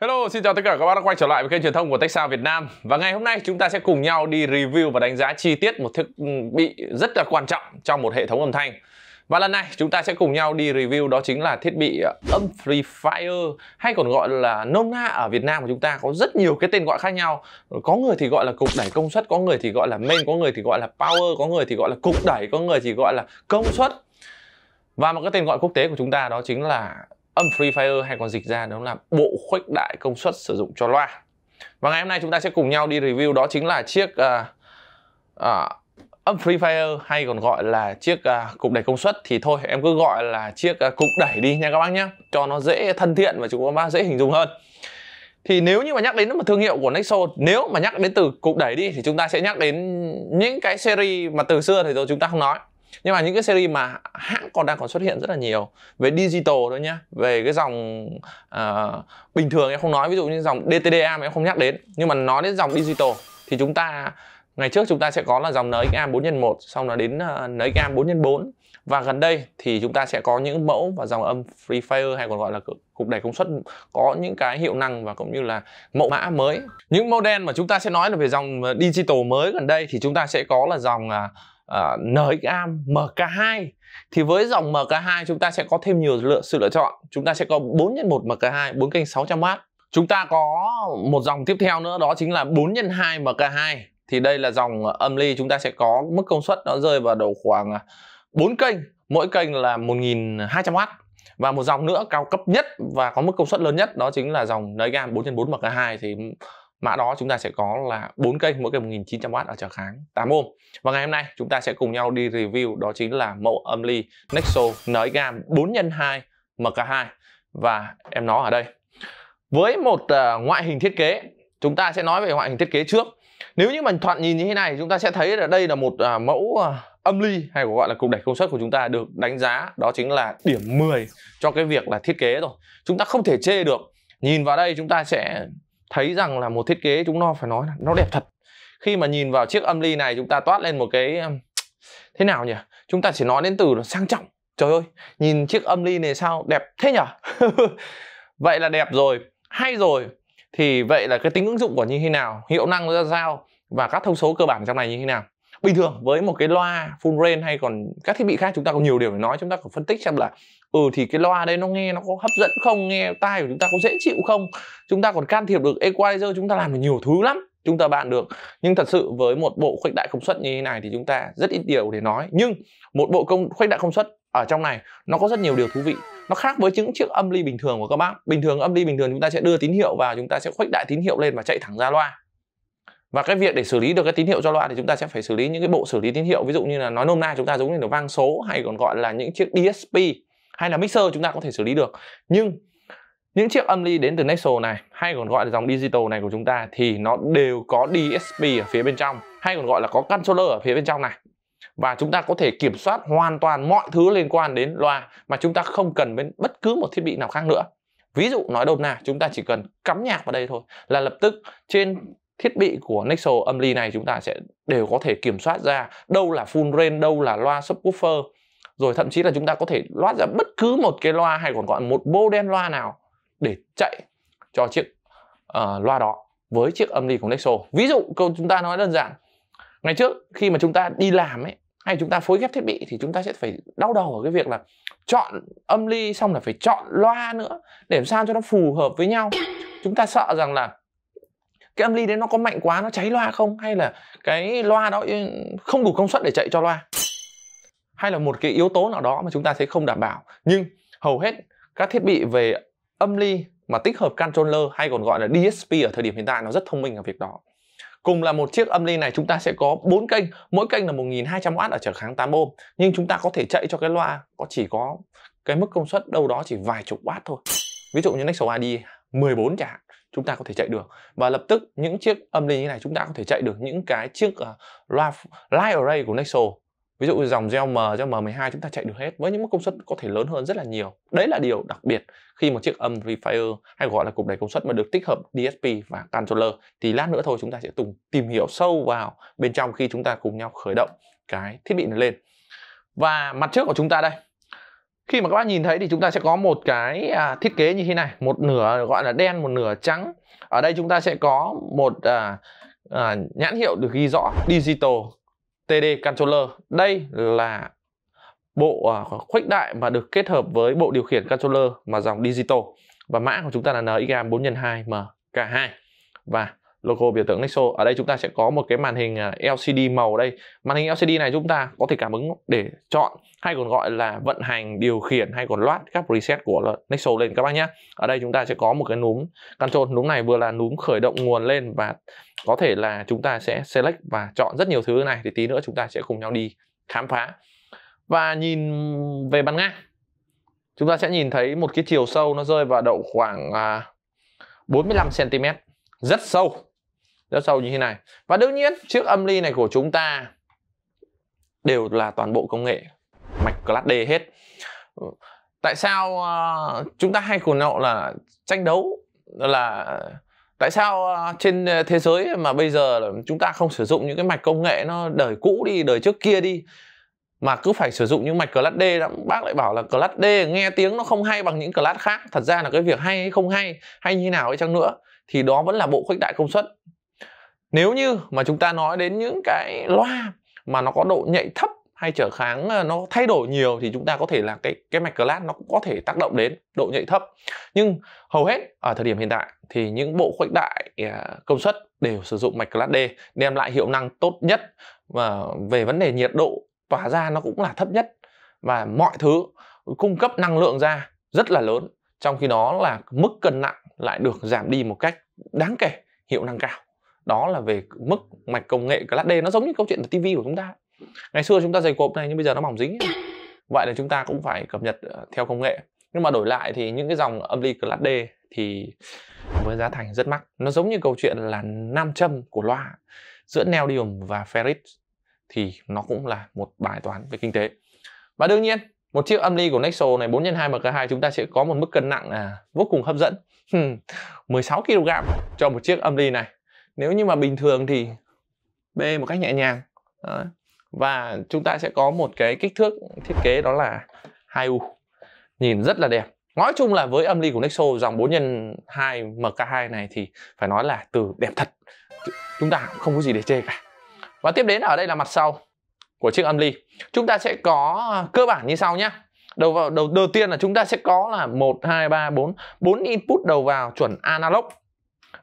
Hello, xin chào tất cả các bạn đã quay trở lại với kênh truyền thông của Texas Việt Nam Và ngày hôm nay chúng ta sẽ cùng nhau đi review và đánh giá chi tiết một thiết ừ, bị rất là quan trọng trong một hệ thống âm thanh Và lần này chúng ta sẽ cùng nhau đi review đó chính là thiết bị Amplifier ờ, Hay còn gọi là nôm na ở Việt Nam của chúng ta có rất nhiều cái tên gọi khác nhau Có người thì gọi là cục đẩy công suất, có người thì gọi là main, có người thì gọi là power, có người thì gọi là cục đẩy, có người thì gọi là công suất và một cái tên gọi quốc tế của chúng ta đó chính là âm Free Fire hay còn dịch ra đó là bộ khuếch đại công suất sử dụng cho loa. Và ngày hôm nay chúng ta sẽ cùng nhau đi review đó chính là chiếc uh, uh, âm Free Fire hay còn gọi là chiếc uh, cục đẩy công suất thì thôi em cứ gọi là chiếc uh, cục đẩy đi nha các bác nhé cho nó dễ thân thiện và chúng ta dễ hình dung hơn. Thì nếu như mà nhắc đến một thương hiệu của Nexo, nếu mà nhắc đến từ cục đẩy đi thì chúng ta sẽ nhắc đến những cái series mà từ xưa thì rồi chúng ta không nói nhưng mà những cái series mà hãng còn đang còn xuất hiện rất là nhiều về digital thôi nhá về cái dòng uh, bình thường em không nói ví dụ như dòng DTDA mà em không nhắc đến nhưng mà nói đến dòng digital thì chúng ta ngày trước chúng ta sẽ có là dòng NXA 4x1 xong là đến uh, NXA 4x4 và gần đây thì chúng ta sẽ có những mẫu và dòng âm Free Fire hay còn gọi là cục đẩy công suất có những cái hiệu năng và cũng như là mẫu mã mới. Những model mà chúng ta sẽ nói là về dòng à, digital mới gần đây thì chúng ta sẽ có là dòng uh, uh, NXAM, MK2 thì với dòng MK2 chúng ta sẽ có thêm nhiều lựa, sự lựa chọn. Chúng ta sẽ có 4 x 1 MK2, 4 kênh 600W. Chúng ta có một dòng tiếp theo nữa đó chính là 4 x 2 MK2 thì đây là dòng âm ly chúng ta sẽ có mức công suất nó rơi vào đầu khoảng 4 à, kênh, mỗi kênh là 1200W và một dòng nữa cao cấp nhất và có mức công suất lớn nhất đó chính là dòng Nagam 4x4 mk 2 thì Mã đó chúng ta sẽ có là 4 kênh mỗi kênh 1900W ở trở kháng 8 ohm. Và ngày hôm nay chúng ta sẽ cùng nhau đi review đó chính là mẫu âm ly Nexo NXGAM 4x2 MK2 và em nó ở đây. Với một ờ, ngoại hình thiết kế, chúng ta sẽ nói về ngoại hình thiết kế trước. Nếu như mình thoạt nhìn như thế này, chúng ta sẽ thấy là đây là một ờ, mẫu ờ, âm ly hay gọi là cục đẩy công suất của chúng ta được đánh giá đó chính là điểm 10 cho cái việc là thiết kế rồi. Chúng ta không thể chê được. Nhìn vào đây chúng ta sẽ thấy rằng là một thiết kế chúng nó phải nói là nó đẹp thật khi mà nhìn vào chiếc âm ly này chúng ta toát lên một cái um, thế nào nhỉ chúng ta chỉ nói đến từ nó sang trọng trời ơi nhìn chiếc âm ly này sao đẹp thế nhỉ vậy là đẹp rồi hay rồi thì vậy là cái tính ứng dụng của như thế nào hiệu năng ra sao và các thông số cơ bản trong này như thế nào bình thường với một cái loa full range hay còn các thiết bị khác chúng ta có nhiều điều để nói chúng ta phải phân tích xem là ừ thì cái loa đấy nó nghe nó có hấp dẫn không nghe tai của chúng ta có dễ chịu không chúng ta còn can thiệp được equalizer chúng ta làm được nhiều thứ lắm chúng ta bạn được nhưng thật sự với một bộ khuếch đại công suất như thế này thì chúng ta rất ít điều để nói nhưng một bộ công khuếch đại công suất ở trong này nó có rất nhiều điều thú vị nó khác với những chiếc âm ly bình thường của các bác bình thường âm ly bình thường chúng ta sẽ đưa tín hiệu vào chúng ta sẽ khuếch đại tín hiệu lên và chạy thẳng ra loa và cái việc để xử lý được cái tín hiệu cho loa thì chúng ta sẽ phải xử lý những cái bộ xử lý tín hiệu ví dụ như là nói nôm na chúng ta giống như là vang số hay còn gọi là những chiếc DSP hay là mixer chúng ta có thể xử lý được nhưng những chiếc âm ly đến từ Nexo này hay còn gọi là dòng digital này của chúng ta thì nó đều có DSP ở phía bên trong hay còn gọi là có controller ở phía bên trong này và chúng ta có thể kiểm soát hoàn toàn mọi thứ liên quan đến loa mà chúng ta không cần đến bất cứ một thiết bị nào khác nữa ví dụ nói đồn là chúng ta chỉ cần cắm nhạc vào đây thôi là lập tức trên thiết bị của Nexo âm ly này chúng ta sẽ đều có thể kiểm soát ra đâu là full range, đâu là loa subwoofer. Rồi thậm chí là chúng ta có thể loát ra bất cứ một cái loa hay còn gọi một bô đen loa nào để chạy cho chiếc uh, loa đó với chiếc âm ly của Nexo. Ví dụ câu chúng ta nói đơn giản. Ngày trước khi mà chúng ta đi làm ấy hay chúng ta phối ghép thiết bị thì chúng ta sẽ phải đau đầu ở cái việc là chọn âm ly xong là phải chọn loa nữa để làm sao cho nó phù hợp với nhau. Chúng ta sợ rằng là cái âm ly đấy nó có mạnh quá nó cháy loa không hay là cái loa đó ừ, không đủ công suất để chạy cho loa hay là một cái yếu tố nào đó mà chúng ta thấy không đảm bảo nhưng hầu hết các thiết bị về âm ly mà tích hợp controller hay còn gọi là DSP ở thời điểm hiện tại nó rất thông minh ở việc đó Cùng là một chiếc âm ly này chúng ta sẽ có 4 kênh, mỗi kênh là 1200W ở trở kháng 8 ohm, nhưng chúng ta có thể chạy cho cái loa có chỉ có cái mức công suất đâu đó chỉ vài chục watt thôi. Ví dụ như Nexo ID 14 chẳng hạn chúng ta có thể chạy được và lập tức những chiếc âm linh như này chúng ta có thể chạy được những cái chiếc uh, loa live array của Nexo ví dụ dòng gel M, gel M12 chúng ta chạy được hết với những công suất có thể lớn hơn rất là nhiều đấy là điều đặc biệt khi một chiếc âm amplifier hay gọi là cục đẩy công suất mà được tích hợp DSP và controller thì lát nữa thôi chúng ta sẽ cùng tìm hiểu sâu vào bên trong khi chúng ta cùng nhau khởi động cái thiết bị này lên và mặt trước của chúng ta đây khi mà các bạn nhìn thấy thì chúng ta sẽ có một cái à, thiết kế như thế này một nửa gọi là đen một nửa trắng ở đây chúng ta sẽ có một à, à, nhãn hiệu được ghi rõ digital td controller đây là bộ à, khuếch đại mà được kết hợp với bộ điều khiển controller mà dòng digital và mã của chúng ta là niga 4 x 2 mk2 và logo biểu tượng Nexo ở đây chúng ta sẽ có một cái màn hình à, LCD màu đây màn hình LCD này chúng ta có thể cảm ứng để chọn hay còn gọi là vận hành điều khiển hay còn loát các preset của Nexo lên các bác nhé ở đây chúng ta sẽ có một cái núm control núm này vừa là núm khởi động nguồn lên và có thể là chúng ta sẽ select và chọn rất nhiều thứ này thì tí nữa chúng ta sẽ cùng nhau đi khám phá và nhìn về bàn ngang chúng ta sẽ nhìn thấy một cái chiều sâu nó rơi vào độ khoảng 45 à, cm rất sâu rất sâu như thế này và đương nhiên chiếc âm ly này của chúng ta đều là toàn bộ công nghệ mạch class D hết tại sao uh, chúng ta hay cùng nộ là tranh đấu là tại sao uh, trên thế giới mà bây giờ chúng ta không sử dụng những cái mạch công nghệ nó đời cũ đi đời trước kia đi mà cứ phải sử dụng những mạch class D đó. bác lại bảo là class D nghe tiếng nó không hay bằng những class khác thật ra là cái việc hay hay không hay hay như nào ấy chăng nữa thì đó vẫn là bộ khuếch đại công suất nếu như mà chúng ta nói đến những cái loa mà nó có độ nhạy thấp hay trở kháng ờ, nó thay đổi nhiều thì chúng ta có thể là cái cái mạch glass nó cũng có thể tác động đến độ nhạy thấp nhưng hầu hết ở thời điểm hiện tại thì những bộ khuếch đại à, công suất đều sử dụng mạch glass D đem lại hiệu năng tốt nhất và về vấn đề nhiệt độ tỏa ra nó cũng là thấp nhất và mọi thứ cung cấp năng lượng ra rất là lớn trong khi đó là mức cân nặng lại được giảm đi một cách đáng kể hiệu năng cao đó là về mức mạch công nghệ class D nó giống như câu chuyện tivi của chúng ta ngày xưa chúng ta dày cộp này nhưng bây giờ nó mỏng dính vậy là chúng ta cũng phải cập nhật ờ, theo công nghệ nhưng mà đổi lại thì những cái dòng âm ly class D thì với giá thành rất mắc nó giống như câu chuyện là nam châm của loa giữa neodium và ferrit thì nó cũng là một bài toán về kinh tế và đương nhiên một chiếc âm ly của Nexo này 4 x 2 mk2 chúng ta sẽ có một mức cân nặng à, vô cùng hấp dẫn 16 kg cho một chiếc âm ly này nếu như mà bình thường thì bê một cách nhẹ nhàng Đấy. và chúng ta sẽ có một cái kích thước thiết kế đó là 2U nhìn rất là đẹp nói chung là với âm ly của Nexo dòng 4 x 2 MK2 này thì phải nói là từ đẹp thật chúng ta không có gì để chê cả và tiếp đến ở đây là mặt sau của chiếc âm ly chúng ta sẽ có à, cơ bản như sau nhé đầu vào đầu đầu tiên là chúng ta sẽ có là một hai ba bốn bốn input đầu vào chuẩn analog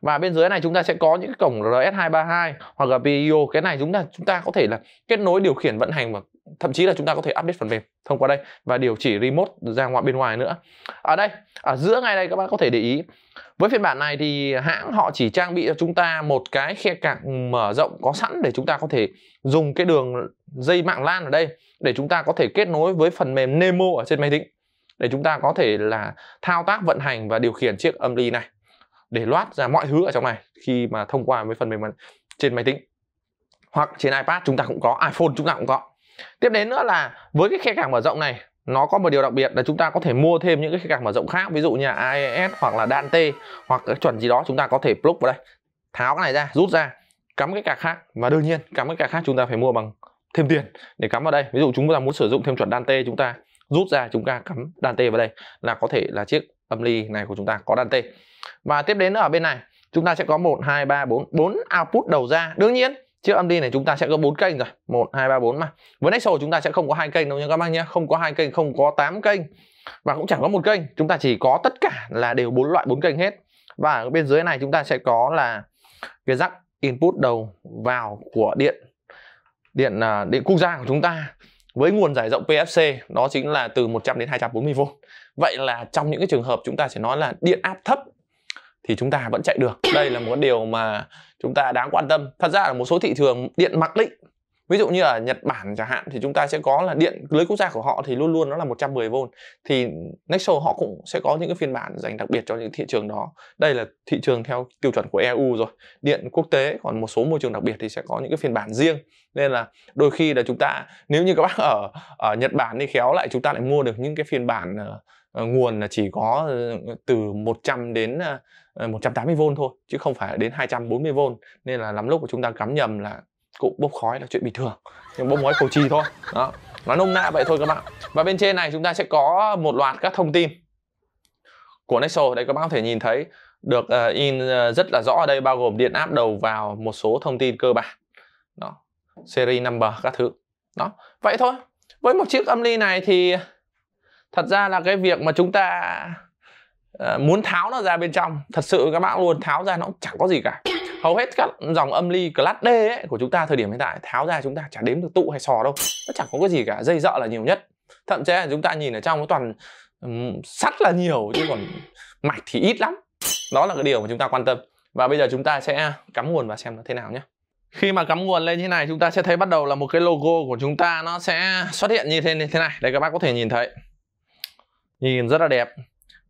và bên dưới này chúng ta sẽ có những cái cổng RS232 hoặc là PIO e cái này chúng ta chúng ta có thể là kết nối điều khiển vận hành và thậm chí là chúng ta có thể update phần mềm thông qua đây và điều chỉ remote ra ngoài bên ngoài nữa ở đây ở giữa ngay đây các bạn có thể để ý với phiên bản này thì hãng họ chỉ trang bị cho chúng ta một cái khe cạc mở rộng có sẵn để chúng ta có thể dùng cái đường dây mạng LAN ở đây để chúng ta có thể kết nối với phần mềm Nemo ở trên máy tính để chúng ta có thể là thao tác vận hành và điều khiển chiếc âm ly này để loát ra mọi thứ ở trong này khi mà thông qua với phần mềm trên máy tính hoặc trên iPad chúng ta cũng có iPhone chúng ta cũng có tiếp đến nữa là với cái khe càng mở rộng này nó có một điều đặc biệt là chúng ta có thể mua thêm những cái khe càng mở rộng khác ví dụ như là AES hoặc là Dante hoặc cái chuẩn gì đó chúng ta có thể plug vào đây tháo cái này ra rút ra cắm cái cạc khác và đương nhiên cắm cái cạc khác chúng ta phải mua bằng thêm tiền để cắm vào đây ví dụ chúng ta muốn sử dụng thêm chuẩn Dante chúng ta rút ra chúng ta cắm Dante vào đây là có thể là chiếc âm ly này của chúng ta có Dante và tiếp đến ở bên này chúng ta sẽ có 1 2 3 4 4 output đầu ra đương nhiên trước âm đi này chúng ta sẽ có bốn kênh rồi 1 2 3 4 mà với Nexo chúng ta sẽ không có hai kênh đâu nha các bác nhé không có hai kênh không có 8 kênh và cũng chẳng có một kênh chúng ta chỉ có tất cả là đều bốn loại bốn kênh hết và ở bên dưới này chúng ta sẽ có là cái rắc input đầu vào của điện điện à, điện quốc gia của chúng ta với nguồn giải rộng PFC đó chính là từ 100 đến 240V. Vậy là trong những cái trường hợp chúng ta sẽ nói là điện áp thấp thì chúng ta vẫn chạy được đây là một điều mà chúng ta đáng quan tâm thật ra là một số thị trường điện mặc định ví dụ như ở Nhật Bản chẳng hạn thì chúng ta sẽ có là điện lưới quốc gia của họ thì luôn luôn nó là 110V thì Nexo họ cũng sẽ có những cái phiên bản dành đặc biệt cho những thị trường đó đây là thị trường theo tiêu chuẩn của EU rồi điện quốc tế còn một số môi trường đặc biệt thì sẽ có những cái phiên bản riêng nên là đôi khi là chúng ta nếu như các bác ở ở Nhật Bản đi khéo lại chúng ta lại mua được những cái phiên bản ờ, Ờ, nguồn là chỉ có ờ, từ 100 đến 180V ờ, thôi chứ không phải đến 240V nên là lắm lúc của chúng ta cắm nhầm là cụ bốc khói là chuyện bình thường nhưng bốc khói cầu trì thôi đó nó nôm na vậy thôi các bạn và bên trên này chúng ta sẽ có một loạt các thông tin của Nexo đây các bạn có thể nhìn thấy được in rất là rõ ở đây bao gồm điện áp đầu vào một số thông tin cơ bản đó series number các thứ đó vậy thôi với một chiếc âm ly này thì thật ra là cái việc mà chúng ta uh, muốn tháo nó ra bên trong thật sự các bạn luôn tháo ra nó cũng chẳng có gì cả hầu hết các dòng âm ly class D ấy, của chúng ta thời điểm hiện tại tháo ra chúng ta chả đếm được tụ hay sò đâu nó chẳng có cái gì cả dây dợ là nhiều nhất thậm chí là chúng ta nhìn ở trong nó toàn um, sắt là nhiều chứ còn mạch thì ít lắm đó là cái điều mà chúng ta quan tâm và bây giờ chúng ta sẽ cắm nguồn và xem nó thế nào nhé khi mà cắm nguồn lên như này chúng ta sẽ thấy bắt đầu là một cái logo của chúng ta nó sẽ xuất hiện như thế như thế này đây các bác có thể nhìn thấy nhìn rất là đẹp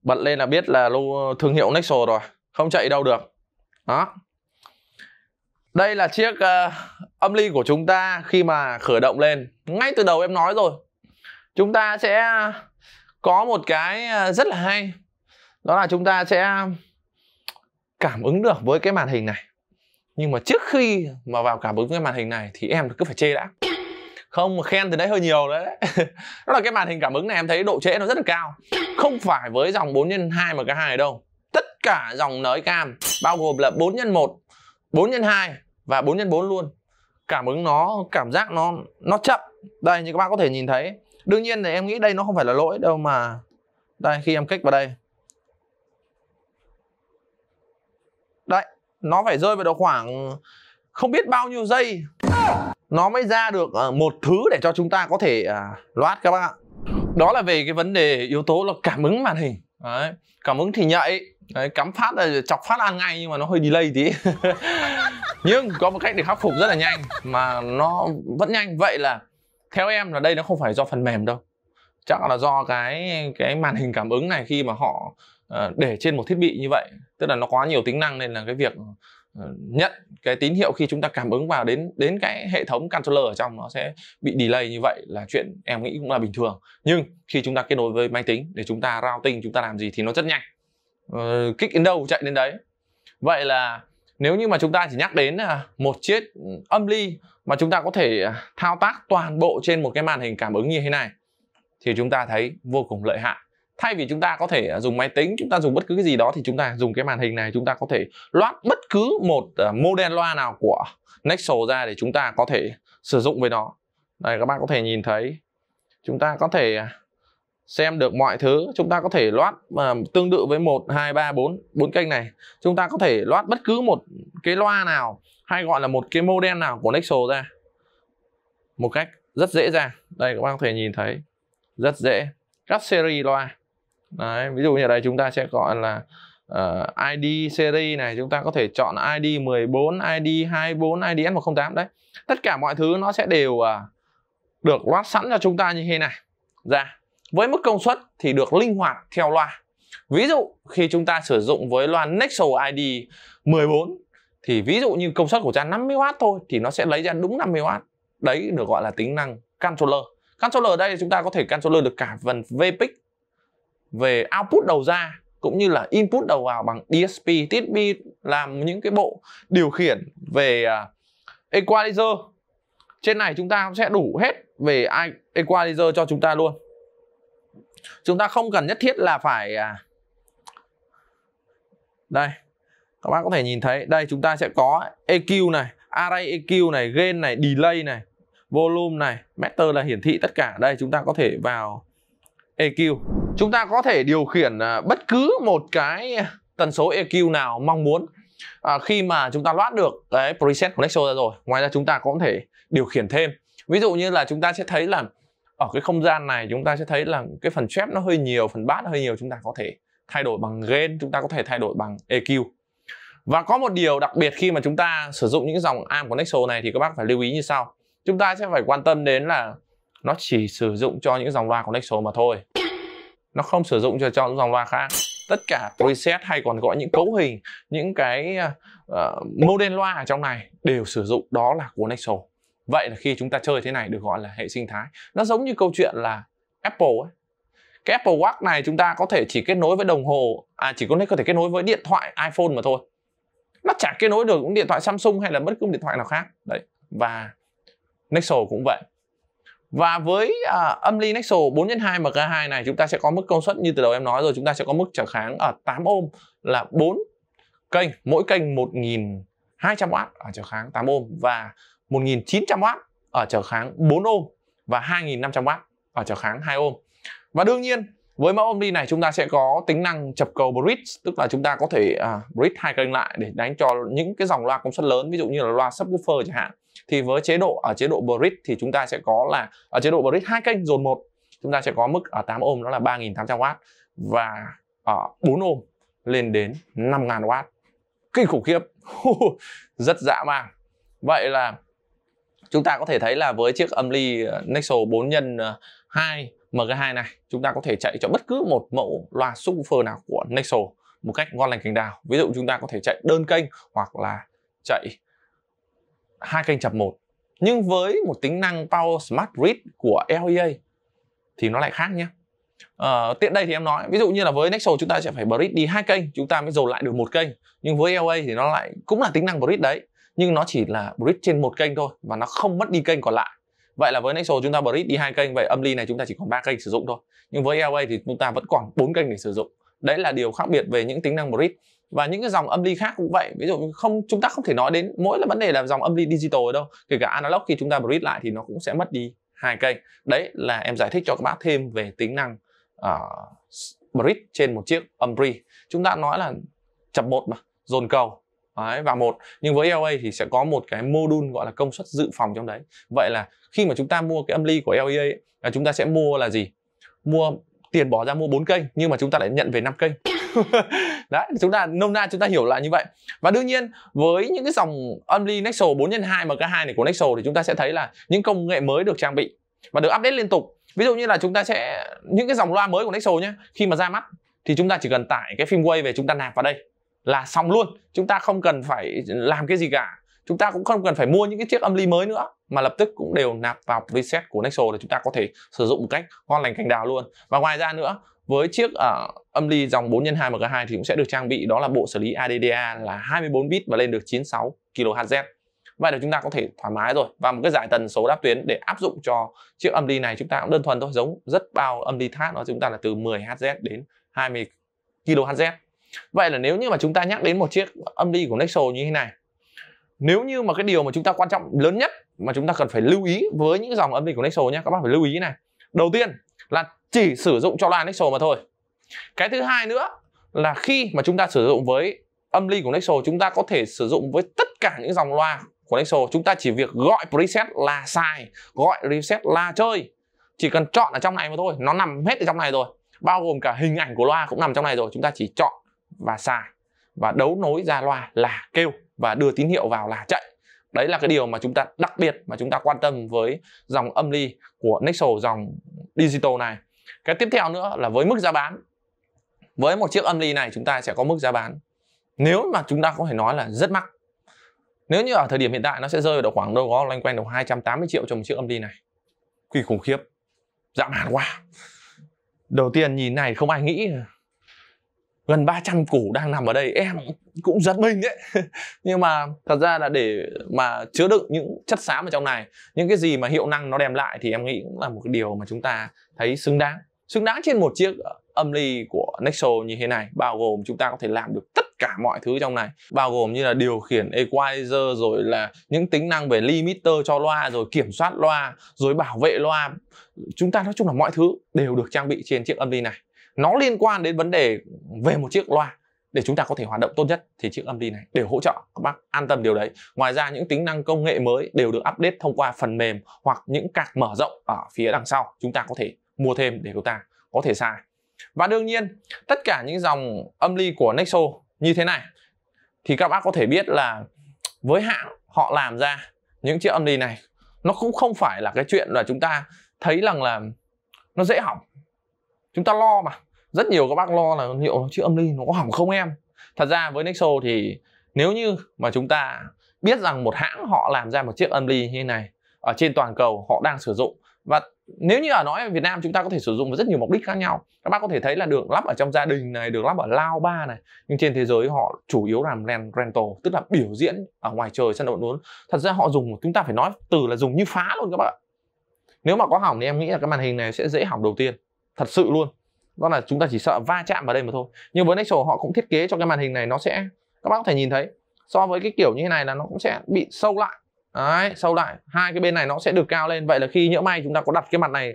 bật lên là biết là lô thương hiệu Nexo rồi không chạy đâu được đó đây là chiếc uh, âm ly của chúng ta khi mà khởi động lên ngay từ đầu em nói rồi chúng ta sẽ có một cái ờ, rất là hay đó là chúng ta sẽ cảm ứng được với cái màn hình này nhưng mà trước khi mà vào cảm ứng cái màn hình này thì em cứ phải chê đã không khen thì đấy hơi nhiều đấy, đấy. đó là cái màn hình cảm ứng này em thấy độ trễ nó rất là cao không phải với dòng 4 x 2 mà cái hai đâu tất cả dòng nới cam bao gồm là 4 x 1 4 x 2 và 4 x 4 luôn cảm ứng nó cảm giác nó nó chậm đây như các bạn có thể nhìn thấy đương nhiên thì em nghĩ đây nó không phải là lỗi đâu mà đây khi em kích vào đây đấy nó phải rơi vào độ khoảng không biết bao nhiêu giây nó mới ra được ờ, một thứ để cho chúng ta có thể à, loát các bác ạ đó là về cái vấn đề yếu tố là cảm ứng màn hình Đấy, cảm ứng thì nhạy Đấy, cắm phát là chọc phát ăn ngay nhưng mà nó hơi delay tí nhưng có một cách để khắc phục rất là nhanh mà nó vẫn nhanh vậy là theo em là đây nó không phải do phần mềm đâu chắc là do cái cái màn hình cảm ứng này khi mà họ ờ, để trên một thiết bị như vậy tức là nó quá nhiều tính năng nên là cái việc Ờ, nhận cái tín hiệu khi chúng ta cảm ứng vào đến đến cái hệ thống controller ở trong nó sẽ bị delay như vậy là chuyện em nghĩ cũng là bình thường nhưng khi chúng ta kết nối với máy tính để chúng ta routing chúng ta làm gì thì nó rất nhanh ờ, kích đến đâu chạy đến đấy vậy là nếu như mà chúng ta chỉ nhắc đến à, một chiếc ừ, âm ly mà chúng ta có thể à, thao tác toàn bộ trên một cái màn hình cảm ứng như thế này thì chúng ta thấy vô cùng lợi hại thay vì chúng ta có thể à, dùng máy tính chúng ta dùng bất cứ cái gì đó thì chúng ta dùng cái màn hình này chúng ta có thể loát bất cứ một à, model loa nào của Nexo ra để chúng ta có thể sử dụng với nó đây các bạn có thể nhìn thấy chúng ta có thể à, xem được mọi thứ chúng ta có thể loát mà tương tự với một hai ba bốn bốn kênh này chúng ta có thể loát bất cứ một cái loa nào hay gọi là một cái model nào của Nexo ra một cách rất dễ dàng đây các bạn có thể nhìn thấy rất dễ các series loa Đấy, ví dụ như ở đây chúng ta sẽ gọi là uh, ờ, ID series này chúng ta có thể chọn ID 14, ID 24, ID S108 đấy. Tất cả mọi thứ nó sẽ đều uh, được loát sẵn cho chúng ta như thế này. Ra. Dạ, với mức công suất thì được linh hoạt theo loa. Ví dụ khi chúng ta sử dụng với loa Nexo ID 14 thì ví dụ như công suất của trang 50W thôi thì nó sẽ lấy ra đúng 50W. Đấy được gọi là tính năng controller. Controller ở đây chúng ta có thể controller được cả phần VPIC về output đầu ra cũng như là input đầu vào bằng DSP. thiết bị làm những cái bộ điều khiển về à, equalizer. Trên này chúng ta sẽ đủ hết về equalizer cho chúng ta luôn. Chúng ta không cần nhất thiết là phải à, đây các bác có thể nhìn thấy đây chúng ta sẽ có EQ này, array EQ này, gain này, delay này, volume này, matter là hiển thị tất cả. Đây chúng ta có thể vào EQ chúng ta có thể điều khiển à, bất cứ một cái tần số EQ nào mong muốn à, khi mà chúng ta loát được cái preset của Nexo ra rồi ngoài ra chúng ta cũng có thể điều khiển thêm ví dụ như là chúng ta sẽ thấy là ở cái không gian này chúng ta sẽ thấy là cái phần trap nó hơi nhiều phần bass hơi nhiều chúng ta có thể thay đổi bằng gain chúng ta có thể thay đổi bằng EQ và có một điều đặc biệt khi mà chúng ta sử dụng những dòng arm của Nexo này thì các bác phải lưu ý như sau chúng ta sẽ phải quan tâm đến là nó chỉ sử dụng cho những dòng loa của Nexo mà thôi nó không sử dụng cho chọn dòng loa khác tất cả preset hay còn gọi những cấu hình những cái uh, model loa ở trong này đều sử dụng đó là của Nexo vậy là khi chúng ta chơi thế này được gọi là hệ sinh thái nó giống như câu chuyện là Apple ấy cái Apple Watch này chúng ta có thể chỉ kết nối với đồng hồ à chỉ có có thể kết nối với điện thoại iPhone mà thôi nó chẳng kết nối được điện thoại Samsung hay là bất cứ điện thoại nào khác đấy và Nexo cũng vậy và với à, âm ly Nexo 4 x 2 MK2 này chúng ta sẽ có mức công suất như từ đầu em nói rồi chúng ta sẽ có mức trở kháng ở 8 ohm là 4 kênh mỗi kênh 1200W ở trở kháng 8 ohm và 1900W ở trở kháng 4 ohm và 2500W ở trở kháng 2 ohm. Và đương nhiên với mẫu âm ly này chúng ta sẽ có tính năng chập cầu bridge tức là chúng ta có thể uh, bridge hai kênh lại để đánh cho những cái dòng loa công suất lớn ví dụ như là loa subwoofer chẳng hạn thì với chế độ ở à, chế độ bridge thì chúng ta sẽ có là ở à, chế độ bridge hai kênh dồn một chúng ta sẽ có mức ở à, 8 ohm đó là 3.800W và ở 4 ohm lên đến 5.000W kinh khủng khiếp rất dã man vậy là chúng ta có thể thấy là với chiếc âm ly Nexo 4 nhân 2 MG2 này chúng ta có thể chạy cho bất cứ một mẫu loa subwoofer nào của Nexo một cách ngon lành cành đào ví dụ chúng ta có thể chạy đơn kênh hoặc là chạy hai kênh chập một nhưng với một tính năng Power Smart Grid của LEA thì nó lại khác nhé à, tiện đây thì em nói ví dụ như là với Nexo chúng ta sẽ phải bridge đi hai kênh chúng ta mới dồn lại được một kênh nhưng với LA e thì nó lại cũng là tính năng bridge đấy nhưng nó chỉ là bridge trên một kênh thôi và nó không mất đi kênh còn lại vậy là với Nexo chúng ta bridge đi hai kênh vậy âm ly này chúng ta chỉ còn ba kênh sử dụng thôi nhưng với LA e thì chúng ta vẫn còn bốn kênh để sử dụng đấy là điều khác biệt về những tính năng bridge và những cái dòng âm ly khác cũng vậy ví dụ không chúng ta không thể nói đến mỗi là vấn đề là dòng âm ly digital đâu kể cả analog khi chúng ta bridge lại thì nó cũng sẽ mất đi hai cây đấy là em giải thích cho các bác thêm về tính năng uh, ờ, breed trên một chiếc âm pre chúng ta nói là chập một mà dồn cầu Đấy, và một nhưng với LA thì sẽ có một cái module gọi là công suất dự phòng trong đấy vậy là khi mà chúng ta mua cái âm ly của LEA ấy, là chúng ta sẽ mua là gì mua tiền bỏ ra mua 4 kênh nhưng mà chúng ta lại nhận về 5 kênh đấy chúng ta nôm na chúng ta hiểu lại như vậy và đương nhiên với những cái dòng only nexo 4 x 2 mk 2 này của nexo thì chúng ta sẽ thấy là những công nghệ mới được trang bị và được update liên tục ví dụ như là chúng ta sẽ những cái dòng loa mới của nexo nhé khi mà ra mắt thì chúng ta chỉ cần tải cái phim quay về chúng ta nạp vào đây là xong luôn chúng ta không cần phải làm cái gì cả chúng ta cũng không cần phải mua những cái chiếc âm ly mới nữa mà lập tức cũng đều nạp vào preset của Nexo để chúng ta có thể sử dụng một cách ngon lành cành đào luôn và ngoài ra nữa với chiếc uh, âm ly dòng 4 x 2 MHz thì cũng sẽ được trang bị đó là bộ xử lý ADDA là 24 bit và lên được 96 kHz. Vậy là chúng ta có thể thoải mái rồi và một cái giải tần số đáp tuyến để áp dụng cho chiếc âm ly này chúng ta cũng đơn thuần thôi giống rất bao âm ly thác đó chúng ta là từ 10 Hz đến 20 kHz. Vậy là nếu như mà chúng ta nhắc đến một chiếc âm ly của Nexo như thế này nếu như mà cái điều mà chúng ta quan trọng lớn nhất mà chúng ta cần phải lưu ý với những dòng âm ly của Nexo nhé các bạn phải lưu ý này đầu tiên là chỉ sử dụng cho loa Nexo mà thôi cái thứ hai nữa là khi mà chúng ta sử dụng với âm ly của Nexo chúng ta có thể sử dụng với tất cả những dòng loa của Nexo chúng ta chỉ việc gọi preset là xài, gọi reset là chơi chỉ cần chọn ở trong này mà thôi nó nằm hết ở trong này rồi bao gồm cả hình ảnh của loa cũng nằm trong này rồi chúng ta chỉ chọn và xài và đấu nối ra loa là kêu và đưa tín hiệu vào là chạy đấy là cái điều mà chúng ta đặc biệt mà chúng ta quan tâm với dòng âm ly của Nexo dòng digital này cái tiếp theo nữa là với mức giá bán với một chiếc âm ly này chúng ta sẽ có mức giá bán nếu mà chúng ta có thể nói là rất mắc nếu như ở thời điểm hiện tại nó sẽ rơi vào khoảng đâu đó loanh quanh đầu 280 triệu cho một chiếc âm ly này kỳ khủng khiếp dã man quá đầu tiên nhìn này không ai nghĩ gần 300 củ đang nằm ở đây em cũng giật mình đấy nhưng mà thật ra là để mà chứa đựng những chất xám ở trong này những cái gì mà hiệu năng nó đem lại thì em nghĩ cũng là một cái điều mà chúng ta thấy xứng đáng xứng đáng trên một chiếc ờ, âm ly của Nexo như thế này bao gồm chúng ta có thể làm được tất cả mọi thứ trong này bao gồm như là điều khiển equalizer rồi là những tính năng về limiter cho loa rồi kiểm soát loa rồi bảo vệ loa chúng ta nói chung là mọi thứ đều được trang bị trên chiếc âm ly này nó liên quan đến vấn đề về một chiếc loa để chúng ta có thể hoạt động tốt nhất thì chiếc âm ly này đều hỗ trợ các bác an tâm điều đấy ngoài ra những tính năng công nghệ mới đều được update thông qua phần mềm hoặc những card mở rộng ở phía đằng sau chúng ta có thể mua thêm để chúng ta có thể xài và đương nhiên tất cả những dòng âm ly của Nexo như thế này thì các bác có thể biết là với hãng họ làm ra những chiếc âm ly này nó cũng không phải là cái chuyện là chúng ta thấy rằng là nó dễ hỏng chúng ta lo mà rất nhiều các bác lo là liệu chiếc âm ly nó có hỏng không em thật ra với Nexo thì nếu như mà chúng ta biết rằng một hãng họ làm ra một chiếc âm ly như thế này ở trên toàn cầu họ đang sử dụng và nếu như ở nói ở Việt Nam chúng ta có thể sử dụng vào rất nhiều mục đích khác nhau các bác có thể thấy là được lắp ở trong gia đình này được lắp ở lao ba này nhưng trên thế giới họ chủ yếu làm rental tức là biểu diễn ở ngoài trời sân đấu lớn thật ra họ dùng chúng ta phải nói từ là dùng như phá luôn các bạn nếu mà có hỏng thì em nghĩ là cái màn hình này sẽ dễ hỏng đầu tiên thật sự luôn đó là chúng ta chỉ sợ va chạm vào đây mà thôi nhưng với Nexo họ cũng thiết kế cho cái màn hình này nó sẽ các bác có thể nhìn thấy so với cái kiểu như thế này là nó cũng sẽ bị sâu lại đấy sâu lại hai cái bên này nó sẽ được cao lên vậy là khi nhỡ may chúng ta có đặt cái mặt này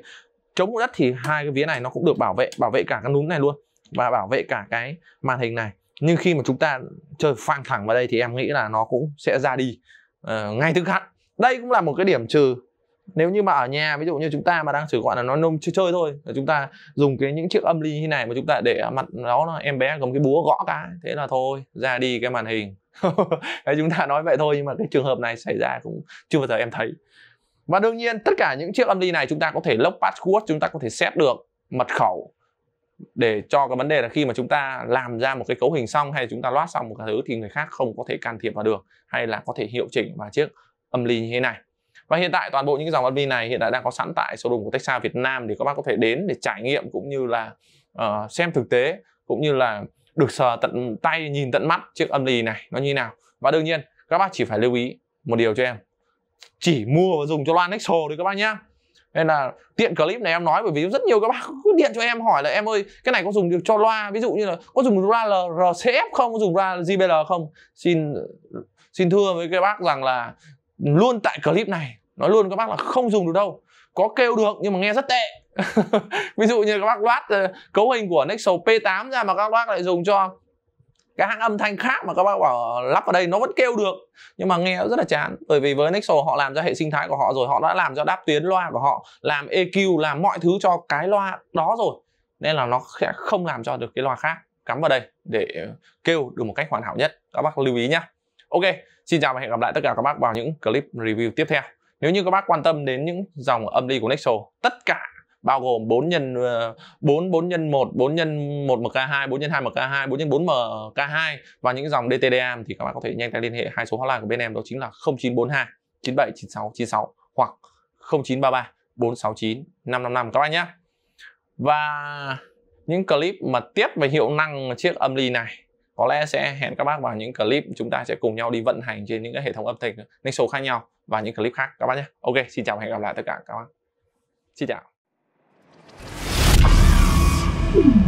chống đất thì hai cái vía này nó cũng được bảo vệ bảo vệ cả cái núm này luôn và bảo vệ cả cái màn hình này nhưng khi mà chúng ta chơi phang thẳng vào đây thì em nghĩ là nó cũng sẽ ra đi uh, ngay tức khắc đây cũng là một cái điểm trừ nếu như mà ở nhà ví dụ như chúng ta mà đang sử gọi là nó nông chơi chơi thôi là chúng ta dùng cái những chiếc âm ly như này mà chúng ta để mặt nó em bé cầm cái búa gõ cái thế là thôi ra đi cái màn hình đấy, chúng ta nói vậy thôi nhưng mà cái trường hợp này xảy ra cũng chưa bao giờ em thấy và đương nhiên tất cả những chiếc âm ly này chúng ta có thể lock password chúng ta có thể xét được mật khẩu để cho cái vấn đề là khi mà chúng ta làm ra một cái cấu hình xong hay chúng ta loát xong một cái thứ thì người khác không có thể can thiệp vào được hay là có thể hiệu chỉnh vào chiếc âm ly như thế này và hiện tại toàn bộ những dòng âm ly này hiện tại đang có sẵn tại showroom của Texas Việt Nam thì các bác có thể đến để trải nghiệm cũng như là uh, xem thực tế cũng như là được sờ tận tay nhìn tận mắt chiếc âm lì này nó như nào và đương nhiên các bác chỉ phải lưu ý một điều cho em chỉ mua và dùng cho loa Nexo thôi các bác nhá nên là tiện clip này em nói bởi vì rất nhiều các bác cứ điện cho em hỏi là em ơi cái này có dùng được cho loa ví dụ như là có dùng loa RCF không có dùng loa JBL không xin xin thưa với các bác rằng là luôn tại clip này nói luôn các bác là không dùng được đâu có kêu được nhưng mà nghe rất tệ ví dụ như các bác loát ờ, cấu hình của Nexus P8 ra mà các bác lại dùng cho cái hãng âm thanh khác mà các bác bảo lắp vào đây nó vẫn kêu được nhưng mà nghe rất là chán bởi vì với Nexo họ làm ra hệ sinh thái của họ rồi họ đã làm cho đáp tuyến loa của họ làm EQ làm mọi thứ cho cái loa đó rồi nên là nó sẽ không làm cho được cái loa khác cắm vào đây để kêu được một cách hoàn hảo nhất các bác lưu ý nhá Ok xin chào và hẹn gặp lại tất cả các bác vào những clip review tiếp theo nếu như các bác quan tâm đến những dòng âm ly của Nexo tất cả bao gồm 4 nhân 4 ờ, 4 nhân 1, 4 nhân 1 MK2, 4 nhân 2 MK2, 4 nhân 4 MK2 và những dòng DTDA thì các bạn có thể nhanh tay liên hệ hai số hotline của bên em đó chính là 0942 97 96 96 hoặc 0933 469 555 các bạn nhé. Và những clip mà tiếp về hiệu năng chiếc âm ly này có lẽ sẽ hẹn các bác vào những clip chúng ta sẽ cùng nhau đi vận hành trên những cái hệ thống âm thanh nexo khác nhau và những clip khác các bác nhé ok xin chào và hẹn gặp lại tất cả các bác xin chào you